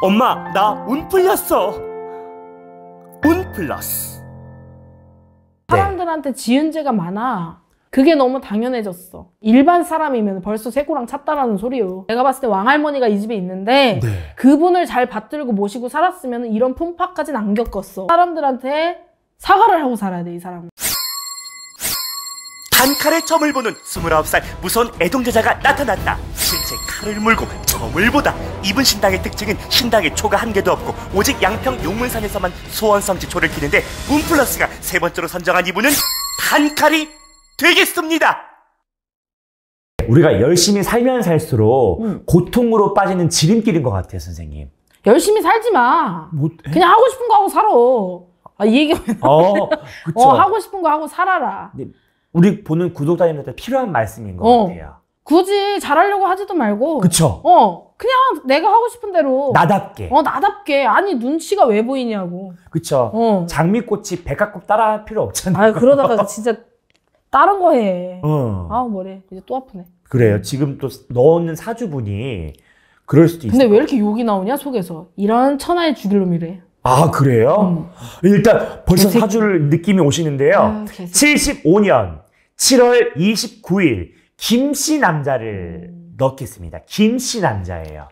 엄마, 나 운 풀렸어. 운 플러스. 네. 사람들한테 지은 죄가 많아. 그게 너무 당연해졌어. 일반 사람이면 벌써 새고랑 찼다라는 소리요. 내가 봤을 때 왕할머니가 이 집에 있는데 네. 그분을 잘 받들고 모시고 살았으면 이런 풍파까진 안 겪었어. 사람들한테 사과를 하고 살아야 돼, 이 사람은. 단칼에 점을 보는 29살 무서운 애동제자가 나타났다. 실제 칼을 물고 거물보다 이분 신당의 특징은 신당에 초가 한 개도 없고 오직 양평 용문산에서만 소원성지 초를 키는데 문플러스가 세 번째로 선정한 이분은 단칼이 되겠습니다. 우리가 열심히 살면 살수록 음. 고통으로 빠지는 지름길인 것 같아요, 선생님. 열심히 살지 마. 뭐, 그냥 하고 싶은 거 하고 살아. 아, 이 얘기 어, 어, 하고 싶은 거 하고 살아라. 네, 우리 보는 구독자님들한테 필요한 말씀인 것 어. 같아요. 굳이 잘하려고 하지도 말고. 그쵸. 어. 그냥 내가 하고 싶은 대로. 나답게. 어, 나답게. 아니, 눈치가 왜 보이냐고. 그쵸. 어. 장미꽃이 백합꽃 따라 할 필요 없잖아요. 아 그러다가 진짜 다른 거 해. 어. 뭐래. 이제 또 아프네. 그래요. 지금 또 넣는 사주분이 그럴 수도 있어. 근데 왜 이렇게 욕이 나오냐, 속에서. 이런 천하의 죽일 놈이래. 아, 그래요? 음. 일단 벌써 개색... 사주를 느낌이 오시는데요. 아, 개색... 75년 7월 29일 김씨 남자를 음. 넣겠습니다. 김씨 남자예요.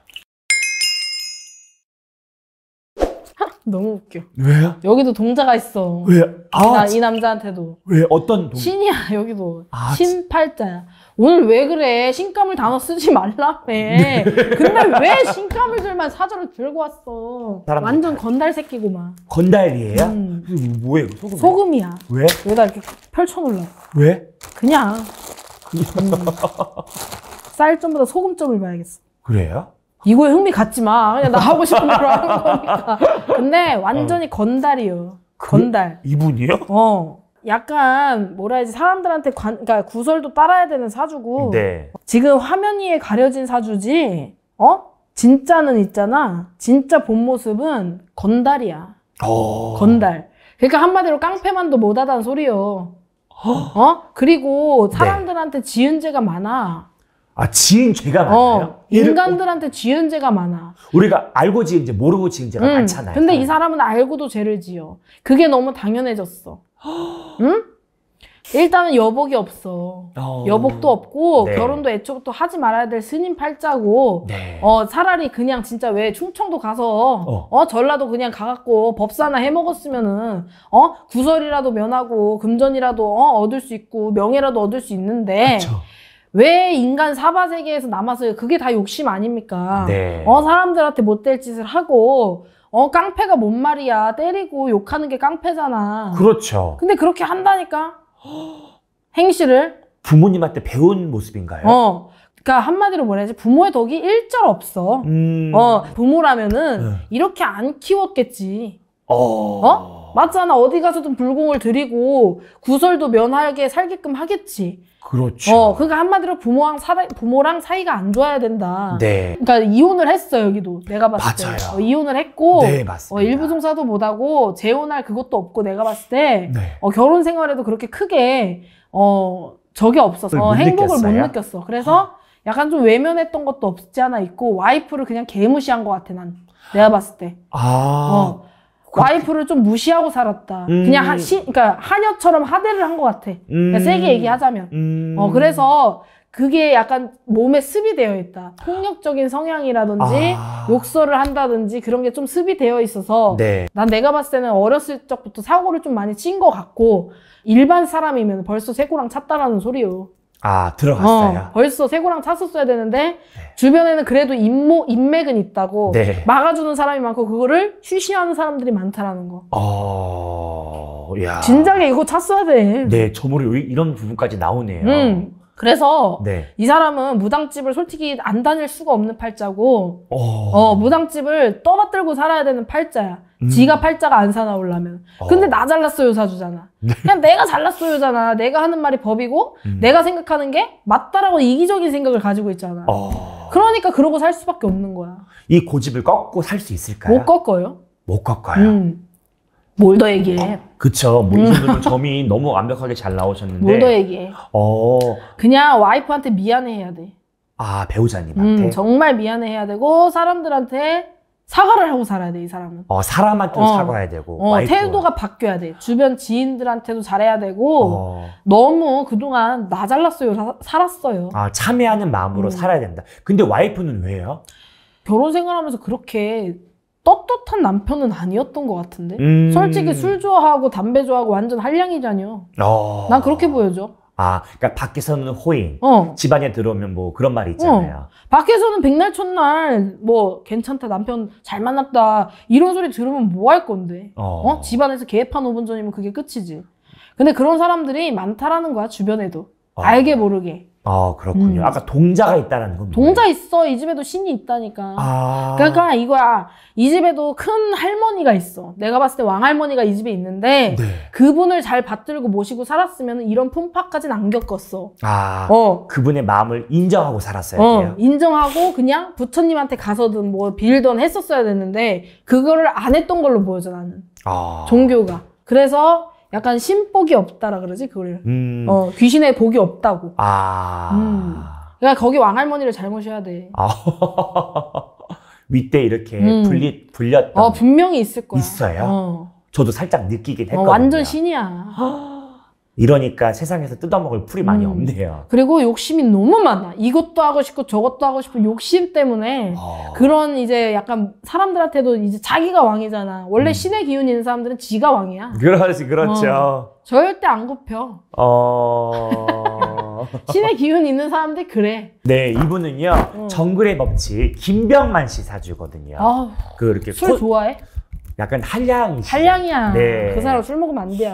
너무 웃겨. 왜요? 여기도 동자가 있어. 왜? 아, 나, 이 남자한테도. 왜? 어떤 동... 신이야 여기도. 아, 신팔자야. 오늘 왜 그래? 신감을 단어 쓰지 말라며. 네. 근데 왜 신감을 들만 사절을 들고 왔어? 완전 건달 새끼구만. 건달이에요? 음. 뭐예요? 소금. 소금이야. 왜? 여기다 이렇게 펼쳐놓으려. 왜? 그냥 음. 쌀점보다 소금점을 봐야겠어. 그래요? 이거 흥미 갖지 마. 그냥 나 하고 싶은 대로 하는 거니까. 근데 완전히 어. 건달이요. 건달. 이분이요? 어. 약간 뭐라 해야지 사람들한테 관, 그러니까 구설도 따라야 되는 사주고 네. 지금 화면 위에 가려진 사주지 어 진짜는 있잖아 진짜 본 모습은 건달이야 오. 어. 건달 그러니까 한마디로 깡패만도 못하다는 소리요 어? 그리고 사람들한테 지은 죄가 많아. 아, 지은 죄가 어, 많아요? 어, 인간들한테 지은 죄가 많아. 우리가 알고 지은 죄, 모르고 지은 죄가 음, 많잖아요. 근데 이 사람은 알고도 죄를 지어. 그게 너무 당연해졌어. 응? 일단은 여복이 없어. 어... 여복도 없고 네. 결혼도 애초부터 하지 말아야 될 스님 팔자고 네. 어 차라리 그냥 진짜 왜 충청도 가서 어, 어 전라도 그냥 가갖고 법사나 해먹었으면은 어 구설이라도 면하고 금전이라도 어 얻을 수 있고 명예라도 얻을 수 있는데 그쵸. 왜 인간 사바 세계에서 남아서 그게 다 욕심 아닙니까? 네. 어 사람들한테 못될 짓을 하고 어 깡패가 뭔 말이야 때리고 욕하는 게 깡패잖아. 그렇죠. 근데 그렇게 한다니까 행실을 부모님한테 배운 모습인가요? 어. 그러니까 한마디로 뭐라지 부모의 덕이 일절 없어. 음. 어, 부모라면은 네. 이렇게 안 키웠겠지. 어. 어? 맞잖아. 어디 가서든 불공을 드리고 구설도 면하게 살게끔 하겠지. 그렇죠. 어, 그러니까 한마디로 부모랑 사이, 부모랑 사이가 안 좋아야 된다. 네. 그러니까 이혼을 했어 여기도 내가 봤을 맞아요. 때 어, 이혼을 했고 네, 어, 맞습니다. 어, 일부 종사도 못하고 재혼할 그것도 없고 내가 봤을 때 네. 어, 결혼 생활에도 그렇게 크게 어 적이 없어서 어, 행복을 느꼈어요? 못 느꼈어. 그래서 어. 약간 좀 외면했던 것도 없지 않아 있고 와이프를 그냥 개무시한 것 같아 난 내가 봤을 때. 아. 어. 와이프를 좀 무시하고 살았다. 음. 그냥 하, 시, 그러니까 한여처럼 하대를 한 것 같아. 그러니까 음. 세게 얘기하자면. 음. 어 그래서 그게 약간 몸에 습이 되어 있다. 폭력적인 성향이라든지 아. 욕설을 한다든지 그런 게 좀 습이 되어 있어서 네. 난 내가 봤을 때는 어렸을 적부터 사고를 좀 많이 친 것 같고 일반 사람이면 벌써 새고랑 찼다라는 소리요. 아 들어갔어요. 어, 벌써 세고랑 찼었어야 되는데 네. 주변에는 그래도 인모 인맥은 있다고 네. 막아주는 사람이 많고 그거를 쉬쉬하는 사람들이 많다라는 거. 어, 야. 진작에 이거 찼어야 돼. 네, 저모로 이런 부분까지 나오네요. 음, 그래서 네. 이 사람은 무당집을 솔직히 안 다닐 수가 없는 팔자고 오. 어. 어, 무당집을 떠받들고 살아야 되는 팔자야. 음. 지가 팔자가 안 사나오려면. 어. 근데 나 잘났어요 사주잖아. 네. 그냥 내가 잘났어요잖아. 내가 하는 말이 법이고 음. 내가 생각하는 게 맞다라고 이기적인 생각을 가지고 있잖아. 어. 그러니까 그러고 살 수밖에 없는 거야. 이 고집을 꺾고 살 수 있을까요? 못 꺾어요. 못 꺾어요. 음. 뭘더 얘기해? 어, 그쵸. 뭐, 이 정도면 점이 너무 완벽하게 잘 나오셨는데. 뭘 더 얘기해? 어. 그냥 와이프한테 미안해 해야 돼. 아, 배우자님한테? 음, 정말 미안해 해야 되고, 사람들한테 사과를 하고 살아야 돼, 이 사람은. 어, 사람한테도 어. 사과해야 되고. 어, 와이프 태도가 바뀌어야 돼. 주변 지인들한테도 잘해야 되고, 어. 너무 그동안 나 잘났어요, 사, 살았어요. 아, 참여하는 마음으로 음. 살아야 된다. 근데 와이프는 왜요? 결혼 생활하면서 그렇게 떳떳한 남편은 아니었던 것 같은데 음... 솔직히 술 좋아하고 담배 좋아하고 완전 한량이잖여 어... 난 그렇게 보여줘 아, 그러니까 밖에서는 호잉, 어. 집안에 들어오면 뭐 그런 말이 있잖아요. 어. 밖에서는 백날 첫날 뭐 괜찮다, 남편 잘 만났다 이런 소리 들으면 뭐 할 건데? 어. 어? 집안에서 개판 5분 전이면 그게 끝이지. 근데 그런 사람들이 많다라는 거야 주변에도 어. 알게 모르게. 아, 그렇군요. 음. 아까 동자가 있다라는 겁니다. 동자 있어. 이 집에도 신이 있다니까. 아. 그러니까 이거야. 이 집에도 큰 할머니가 있어. 내가 봤을 때 왕할머니가 이 집에 있는데 네. 그분을 잘 받들고 모시고 살았으면 이런 풍파까진안 겪었어. 아. 어. 그분의 마음을 인정하고 살았어야 어, 돼요. 인정하고 그냥 부처님한테 가서든 뭐 빌던 했었어야 됐는데 그거를 안 했던 걸로 보여져 나는. 아. 종교가. 그래서 약간 신복이 없다라 그러지 그걸 음. 어 귀신의 복이 없다고 아. 음. 그러니까 거기 왕할머니를 잘 모셔야 돼 아. 윗대 이렇게 음. 불리, 불렸어 분명히 있을 거야 있어요. 어. 저도 살짝 느끼긴 어, 했거든요. 완전 신이야 이러니까 세상에서 뜯어먹을 풀이 많이 음. 없네요. 그리고 욕심이 너무 많아. 이것도 하고 싶고 저것도 하고 싶고 욕심 때문에 어. 그런 이제 약간 사람들한테도 이제 자기가 왕이잖아. 원래 음. 신의 기운 있는 사람들은 지가 왕이야. 그렇지, 그렇죠. 어. 절대 안 굽혀. 어. 신의 기운 있는 사람들 그래. 네, 이분은요 어. 정글의 법칙 김병만 씨 사주거든요. 어. 그 이렇게 술 코... 좋아해? 약간 한량이. 한량이야. 네. 그 사람 술 먹으면 안 돼.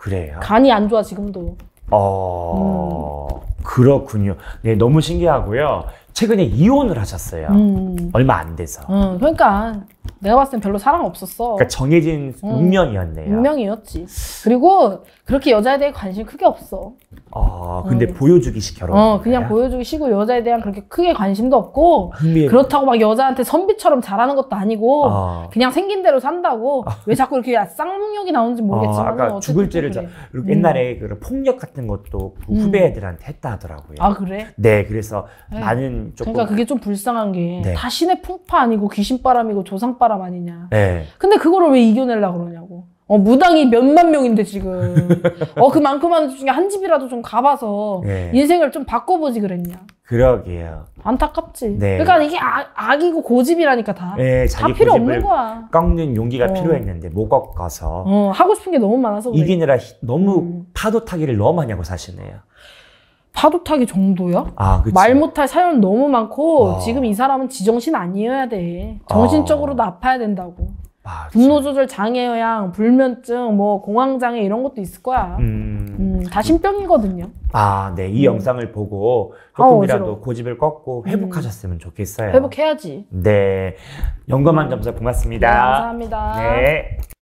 그래요. 간이 안 좋아 지금도. 어 음. 그렇군요. 네 너무 신기하고요. 최근에 이혼을 하셨어요. 음. 얼마 안 돼서. 음, 그러니까 내가 봤을 땐 별로 사랑 없었어. 그러니까 정해진 운명이었네요. 운명이었지. 그리고 그렇게 여자에 대해 관심 크게 없어. 아, 근데 응. 보여주기식 결혼. 어, 그냥 보여주기식고 여자에 대한 그렇게 크게 관심도 없고 흥미의... 그렇다고 막 여자한테 선비처럼 잘하는 것도 아니고 아... 그냥 생긴 대로 산다고 아... 왜 자꾸 이렇게 쌍욕이 나오는지 모르겠지만 아, 죽을지를 그래. 저, 옛날에 음. 그 폭력 같은 것도 그 음. 후배들한테 했다 하더라고요. 아, 그래? 네, 그래서 네. 나는 조금 그러니까 그게 좀 불쌍한 게 네. 신의 풍파 아니고 귀신바람이고 조상바람 사람 아니냐. 네. 근데 그거를 왜 이겨내려고 그러냐고. 어, 무당이 몇만 명인데 지금. 어, 그만큼만 중에 한 집이라도 좀 가봐서 네. 인생을 좀 바꿔보지 그랬냐. 그러게요. 안타깝지. 네. 그러니까 이게 악, 아, 악이고 고집이라니까 다. 네, 다 필요 없는 거야. 꺾는 용기가 어. 필요했는데 못 꺾어서. 어, 하고 싶은 게 너무 많아서. 이기느라 너무 음. 파도 타기를 너무 많이 고 사시네요. 파도 타기 정도야? 아, 말 못할 사연 너무 많고 아. 지금 이 사람은 지정신 아니어야 돼. 정신적으로도 아. 파야 된다고. 아, 분노 조절 장애형, 불면증, 뭐 공황 장애 이런 것도 있을 거야. 음... 음, 다 신병이거든요. 아, 네. 이 음. 영상을 보고 조금이라도 아, 고집을 꺾고 음. 회복하셨으면 좋겠어요. 회복해야지. 네. 영검한 점수 고맙습니다. 네, 감사합니다. 네.